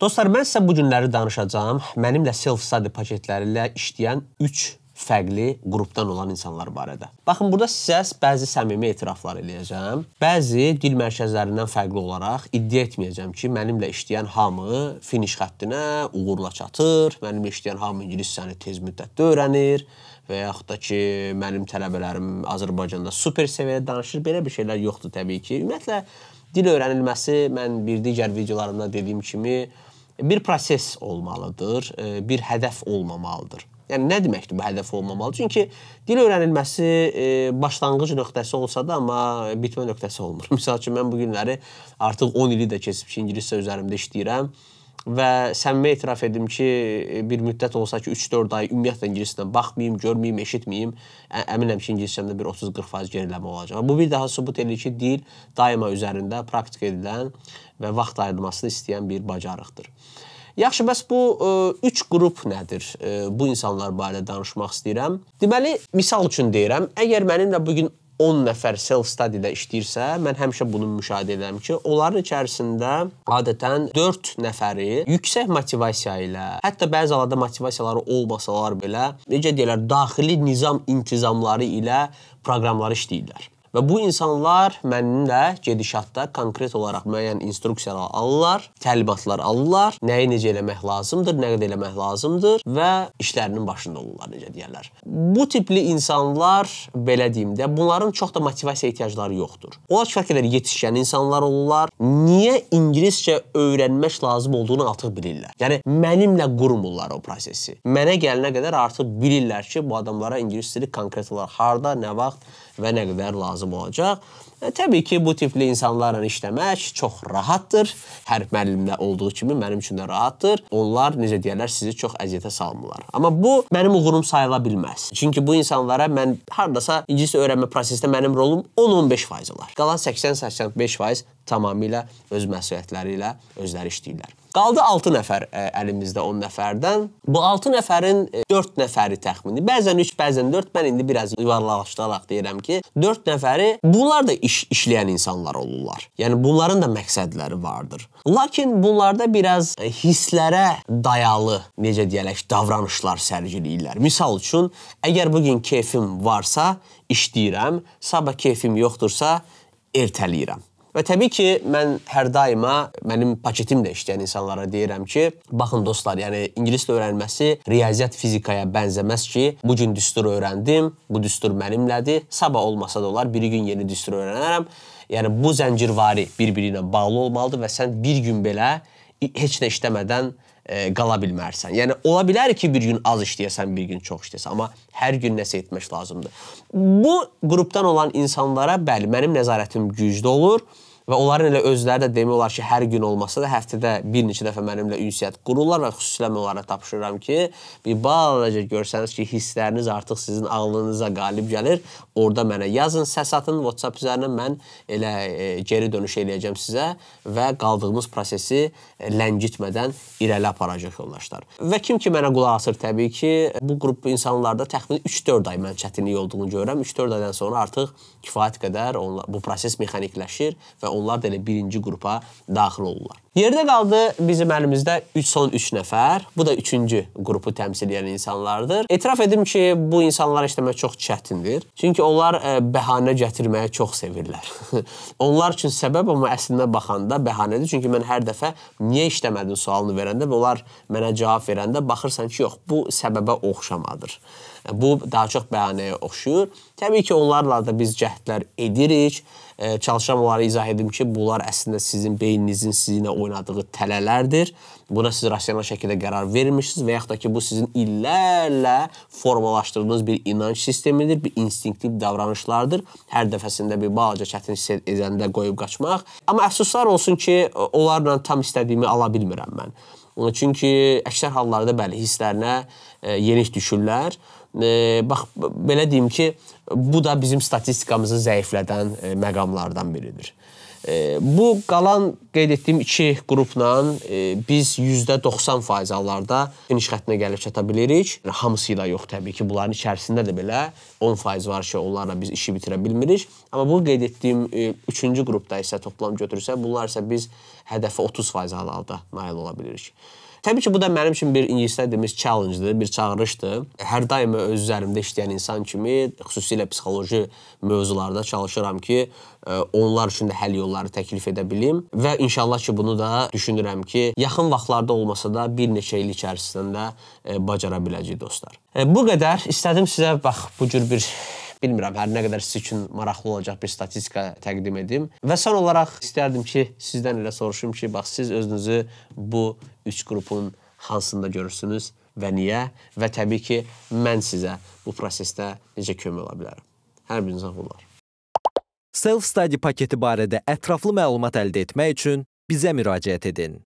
Dostlar, mən sizə bu günləri danışacağam. Mənimlə self-study paketləri ilə işləyən 3 fərqli qrupdan olan insanlar barədə. Baxın, burada sizə bəzi səmimi etiraflar eləyəcəm. Bəzi dil mərkəzlərindən fərqli olaraq iddia etməyəcəm ki, mənimlə işləyən hamı finiş xəttinə uğurla çatır, mənimlə işləyən hamı ingiliscəni tez müddətdə öyrənir və yaxud da ki, mənim tələbələrim Azərbaycanda super səviyyədə danışır. Belə bir şeylər yoxdur təbii ki. Ümumiyyətlə dil öyrənilməsi mən bir digər videolarımda dediyim kimi bir proses olmalıdır, e, bir hədəf olmamalıdır. Yəni nə deməkdir bu hədəf olmamalı? Çünki dil öyrənilməsi e, başlanğıc nöqtəsi olsa da, amma bitmə nöqtəsi olmur. Məsəl üçün mən bu günləri artıq 10 ili də keçib ki, ingiliscə üzərimdə işləyirəm və səmimi etiraf edim ki, e, bir müddət olsa ki, 3-4 ay ümumiyyətlə ingiliscədən baxmayım, görməyim, eşitməyim, əminəm ki, ingiliscəmdə bir 30-40% geriləmə olacaq. Bu bir daha sübut edir ki, dil daima üzərində praktik edilən və vaxt ayırmasını istəyən bir bacarıqdır. Yaxşı, bəs bu ə, e, üç qrup nədir? Ə, e, bu insanlar barədə danışmaq istəyirəm. Deməli, misal üçün deyirəm, əgər mənimlə bu gün 10 nəfər self-study-də işləyirsə, mən həmişə bunu müşahidə edirəm ki, onların içərisində adətən 4 nəfəri yüksək motivasiya ilə, hətta bəzi hallarda motivasiyaları olmasalar belə, necə deyirlər, daxili nizam intizamları ilə proqramları işləyirlər. Və bu insanlar mənim də gedişatda konkret olaraq müəyyən instruksiyalar alırlar, təlimatlar alırlar, nəyi necə eləmək lazımdır, nə qədər eləmək lazımdır və işlərinin başında olurlar, necə deyirlər. Bu tipli insanlar belə deyim də, bunların çox da motivasiya ehtiyacları yoxdur. Onlar fərq edir yetişkən insanlar olurlar. Niyə ingiliscə öyrənmək lazım olduğunu artıq bilirlər. Yəni mənimlə qurmurlar o prosesi. Mənə gəlinə qədər artıq bilirlər ki, bu adamlara ingilis dili konkret olaraq harda, nə vaxt və nə qədər lazım lazım olacaq. E, təbii ki, bu tipli insanlarla işləmək çox rahatdır. Hər müəllimlə olduğu kimi mənim üçün də rahatdır. Onlar necə deyirlər, sizi çox əziyyətə salmırlar. Amma bu mənim uğurum sayıla bilməz. Çünki bu insanlara mən hardasa ingilis öyrənmə prosesində mənim rolum 10-15% olar. Qalan 80-85% tamamilə öz məsuliyyətləri ilə özləri işləyirlər. Qaldı 6 nəfər ə, e, əlimizdə 10 nəfərdən. Bu 6 nəfərin ə, e, 4 nəfəri təxmini. Bəzən 3, bəzən 4. Mən indi biraz yuvarlaqlaşdıraraq deyirəm ki, 4 nəfəri bunlar da iş işləyən insanlar olurlar. Yəni bunların da məqsədləri vardır. Lakin bunlarda biraz ə, e, hisslərə dayalı, necə deyək, davranışlar sərgiləyirlər. Məsəl üçün, əgər bu gün keyfim varsa, işləyirəm, sabah keyfim yoxdursa, ertələyirəm. Və təbii ki, mən hər daima mənim paketimdə işləyən insanlara deyirəm ki, baxın dostlar, yəni ingilis dili öyrənməsi riyaziyyat fizikaya bənzəməz ki, bu gün düstur öyrəndim, bu düstur mənimlədir, sabah olmasa da olar, bir gün yeni düstur öyrənərəm. Yəni bu zəncirvari bir-biri ilə bağlı olmalıdır və sən bir gün belə heç nə işləmədən e, qala bilmərsən. Yəni ola bilər ki, bir gün az işləyəsən, bir gün çox işləyəsən, amma hər gün nəsə etmək lazımdır. Bu qrupdan olan insanlara bəli, mənim nəzarətim güclü olur. Və onların elə özləri də demək olar ki, hər gün olmasa da həftədə bir neçə dəfə mənimlə ünsiyyət qururlar və xüsusilə mən onlara tapşırıram ki, bir balaca görsəniz ki, hissləriniz artıq sizin ağlınıza qalib gəlir, orada mənə yazın, səs atın WhatsApp üzərindən mən elə e, geri dönüş eləyəcəm sizə və qaldığımız prosesi e, ləngitmədən irəli aparacaq yoldaşlar. Və kim ki mənə qulaq asır təbii ki, bu qrup insanlarda təxminən 3-4 ay mən çətinlik olduğunu görürəm. 3-4 aydan sonra artıq kifayət qədər onla, bu proses mexanikləşir və onlar da elə birinci qrupa daxil olurlar. Yerdə qaldı bizim əlimizdə 3 son 3 nəfər. Bu da 3-cü qrupu təmsil edən insanlardır. Etiraf edim ki, bu insanlara işləmək çox çətindir. Çünki onlar ə, e, bəhanə gətirməyi çox sevirlər. onlar üçün səbəb amma əslində baxanda bəhanədir. Çünki mən hər dəfə niyə işləmədin sualını verəndə və onlar mənə cavab verəndə baxırsan ki, yox, bu səbəbə oxşamadır. Bu daha çox bəyanəyə oxşuyur. Təbii ki, onlarla da biz cəhdlər edirik. E, çalışan onlara izah edim ki, bunlar əslində sizin beyninizin sizinlə oynadığı tələlərdir. Buna siz rasional şəkildə qərar vermişsiniz və yaxud da ki, bu sizin illərlə formalaşdırdığınız bir inanc sistemidir, bir instinktiv davranışlardır. Hər dəfəsində bir balaca çətin hiss edəndə qoyub qaçmaq. Amma əfsuslar olsun ki, onlarla tam istədiyimi ala bilmirəm mən. Çünki əksər hallarda bəli hisslərinə e, yenik düşürlər e, bax belə deyim ki, bu da bizim statistikamızı zəiflədən e, məqamlardan biridir. E, bu qalan qeyd etdiyim iki qrupla e, biz %90% hallarda finiş xəttinə gəlib çata bilirik. Hamısı ilə yox təbii ki, bunların içərisində də belə 10% var ki, onlarla biz işi bitirə bilmirik. Amma bu qeyd etdiyim e, üçüncü qrupda isə toplam götürsə, bunlar isə biz hədəfə 30% halda nail ola bilirik. Təbii ki, bu da mənim üçün bir ingiliscə dediyimiz challenge-dır, bir çağırışdır. Hər daim öz üzərimdə işləyən insan kimi, xüsusilə psixoloji mövzularda çalışıram ki, e, onlar üçün də həll yolları təklif edə bilim və inşallah ki, bunu da düşünürəm ki, yaxın vaxtlarda olmasa da bir neçə il içərisində e, bacara biləcəyik dostlar. E, bu qədər istədim sizə bax bu cür bir bilmirəm hər nə qədər siz üçün maraqlı olacaq bir statistika təqdim edim. Və son olaraq istərdim ki, sizdən elə soruşum ki, bax siz özünüzü bu üç qrupun hansında görürsünüz və niyə? Və təbii ki, mən sizə bu prosesdə necə kömək ola bilərəm? Hər birinizə uğurlar. Self-study paketi barədə ətraflı məlumat əldə etmək üçün bizə müraciət edin.